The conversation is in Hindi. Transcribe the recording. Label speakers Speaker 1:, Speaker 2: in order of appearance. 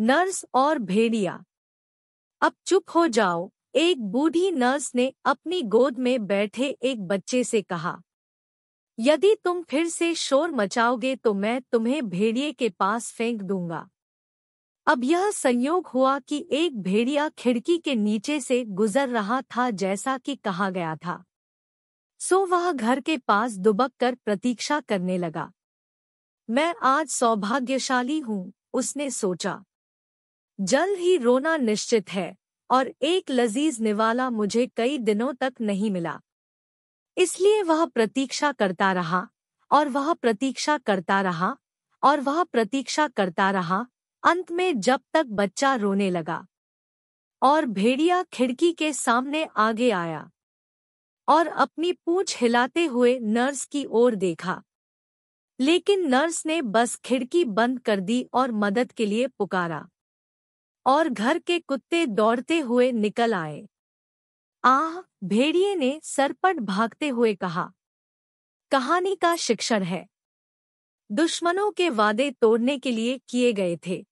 Speaker 1: नर्स और भेड़िया अब चुप हो जाओ एक बूढ़ी नर्स ने अपनी गोद में बैठे एक बच्चे से कहा यदि तुम फिर से शोर मचाओगे तो मैं तुम्हें भेड़िए के पास फेंक दूंगा अब यह संयोग हुआ कि एक भेड़िया खिड़की के नीचे से गुजर रहा था जैसा कि कहा गया था सो वह घर के पास दुबक कर प्रतीक्षा करने लगा मैं आज सौभाग्यशाली हूँ उसने सोचा जल्द ही रोना निश्चित है और एक लजीज निवाला मुझे कई दिनों तक नहीं मिला इसलिए वह प्रतीक्षा करता रहा और वह प्रतीक्षा करता रहा और वह प्रतीक्षा करता रहा अंत में जब तक बच्चा रोने लगा और भेड़िया खिड़की के सामने आगे आया और अपनी पूछ हिलाते हुए नर्स की ओर देखा लेकिन नर्स ने बस खिड़की बंद कर दी और मदद के लिए पुकारा और घर के कुत्ते दौड़ते हुए निकल आए आह भेड़िए ने सरपट भागते हुए कहा कहानी का शिक्षण है दुश्मनों के वादे तोड़ने के लिए किए गए थे